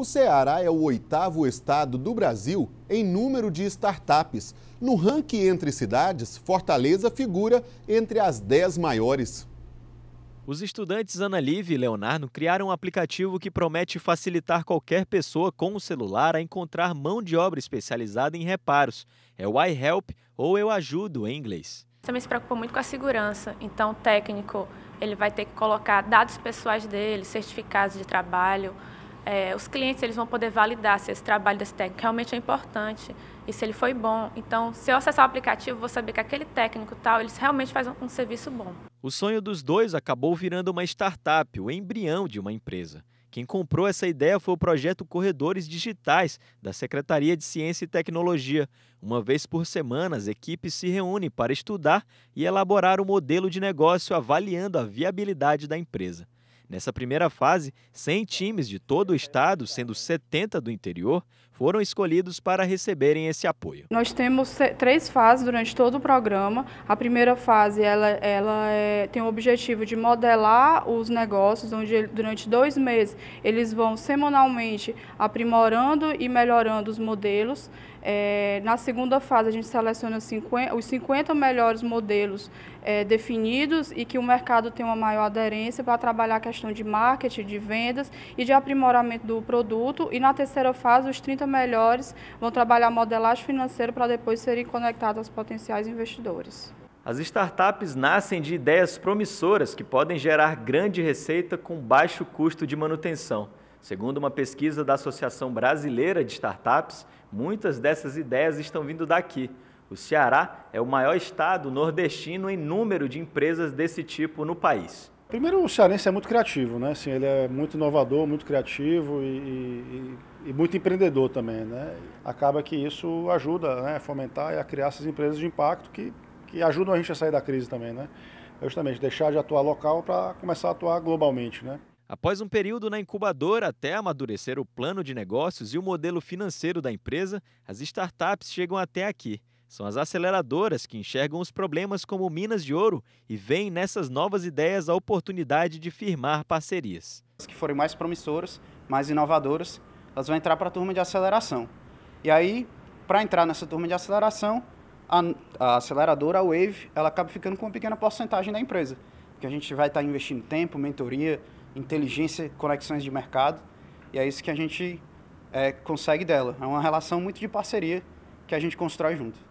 O Ceará é o oitavo estado do Brasil em número de startups. No ranking entre cidades, Fortaleza figura entre as dez maiores. Os estudantes Ana Live e Leonardo criaram um aplicativo que promete facilitar qualquer pessoa com o um celular a encontrar mão de obra especializada em reparos. É o I Help ou Eu Ajudo em inglês. Também se preocupa muito com a segurança, então o técnico ele vai ter que colocar dados pessoais dele, certificados de trabalho, é, os clientes eles vão poder validar se esse trabalho desse técnico realmente é importante e se ele foi bom. Então, se eu acessar o aplicativo, vou saber que aquele técnico tal, eles realmente faz um, um serviço bom. O sonho dos dois acabou virando uma startup, o embrião de uma empresa. Quem comprou essa ideia foi o projeto Corredores Digitais, da Secretaria de Ciência e Tecnologia. Uma vez por semana, as equipes se reúnem para estudar e elaborar o um modelo de negócio avaliando a viabilidade da empresa. Nessa primeira fase, 100 times de todo o estado, sendo 70 do interior, foram escolhidos para receberem esse apoio. Nós temos três fases durante todo o programa. A primeira fase ela, ela é, tem o objetivo de modelar os negócios, onde durante dois meses eles vão semanalmente aprimorando e melhorando os modelos. É, na segunda fase, a gente seleciona 50, os 50 melhores modelos é, definidos e que o mercado tem uma maior aderência para trabalhar a questão de marketing, de vendas e de aprimoramento do produto. E na terceira fase, os 30 melhores vão trabalhar modelagem financeira para depois serem conectadas aos potenciais investidores. As startups nascem de ideias promissoras que podem gerar grande receita com baixo custo de manutenção. Segundo uma pesquisa da Associação Brasileira de Startups, muitas dessas ideias estão vindo daqui. O Ceará é o maior estado nordestino em número de empresas desse tipo no país. Primeiro, o cearense é muito criativo, né? Assim, ele é muito inovador, muito criativo e, e e muito empreendedor também, né? Acaba que isso ajuda né, a fomentar e a criar essas empresas de impacto que, que ajudam a gente a sair da crise também, né? É justamente deixar de atuar local para começar a atuar globalmente, né? Após um período na incubadora até amadurecer o plano de negócios e o modelo financeiro da empresa, as startups chegam até aqui. São as aceleradoras que enxergam os problemas como minas de ouro e veem nessas novas ideias a oportunidade de firmar parcerias. As que forem mais promissoras, mais inovadoras elas vão entrar para a turma de aceleração. E aí, para entrar nessa turma de aceleração, a, a, aceleradora, a Wave, ela acaba ficando com uma pequena porcentagem da empresa. Porque a gente vai estar tá investindo tempo, mentoria, inteligência, conexões de mercado. E é isso que a gente é, consegue dela. É uma relação muito de parceria que a gente constrói junto.